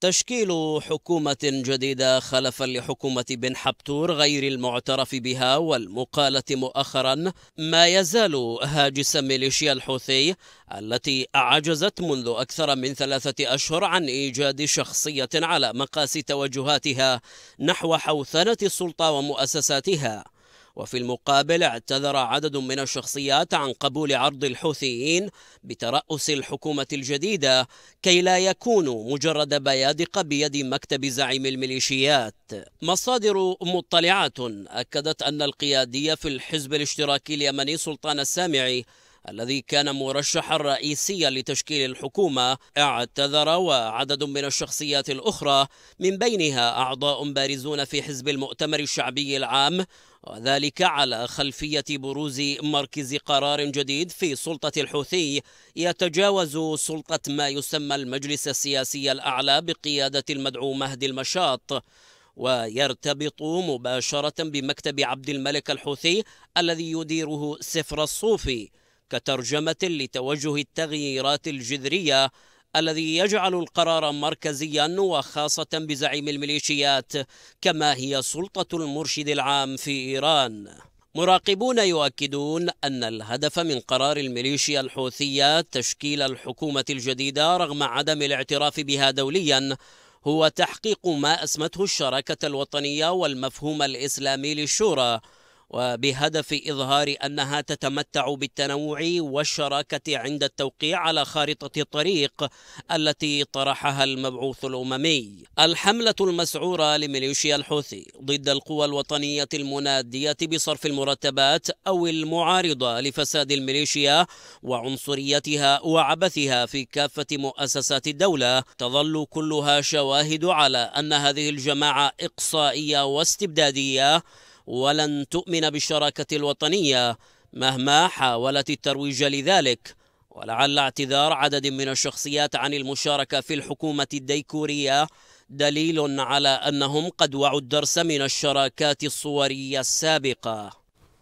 تشكيل حكومة جديدة خلفا لحكومة بن حبتور غير المعترف بها والمقالة مؤخرا ما يزال هاجس ميليشيا الحوثي التي عجزت منذ أكثر من ثلاثة أشهر عن إيجاد شخصية على مقاس توجهاتها نحو حوثنة السلطة ومؤسساتها وفي المقابل اعتذر عدد من الشخصيات عن قبول عرض الحوثيين بترأس الحكومة الجديدة كي لا يكونوا مجرد بيادق بيد مكتب زعيم الميليشيات مصادر مطلعة أكدت أن القيادية في الحزب الاشتراكي اليمني سلطان السامعي الذي كان مرشحا رئيسيا لتشكيل الحكومة اعتذر وعدد من الشخصيات الأخرى من بينها أعضاء بارزون في حزب المؤتمر الشعبي العام وذلك على خلفية بروز مركز قرار جديد في سلطة الحوثي يتجاوز سلطة ما يسمى المجلس السياسي الأعلى بقيادة المدعو مهدي المشاط ويرتبط مباشرة بمكتب عبد الملك الحوثي الذي يديره سفر الصوفي كترجمة لتوجه التغييرات الجذرية الذي يجعل القرار مركزيا وخاصة بزعيم الميليشيات كما هي سلطة المرشد العام في إيران مراقبون يؤكدون أن الهدف من قرار الميليشيا الحوثية تشكيل الحكومة الجديدة رغم عدم الاعتراف بها دوليا هو تحقيق ما أسمته الشراكة الوطنية والمفهوم الإسلامي للشورى وبهدف إظهار أنها تتمتع بالتنوع والشراكة عند التوقيع على خارطة الطريق التي طرحها المبعوث الأممي الحملة المسعورة لميليشيا الحوثي ضد القوى الوطنية المنادية بصرف المرتبات أو المعارضة لفساد الميليشيا وعنصريتها وعبثها في كافة مؤسسات الدولة تظل كلها شواهد على أن هذه الجماعة إقصائية واستبدادية ولن تؤمن بالشراكة الوطنية مهما حاولت الترويج لذلك ولعل اعتذار عدد من الشخصيات عن المشاركة في الحكومة الديكورية دليل على أنهم قد وعوا الدرس من الشراكات الصورية السابقة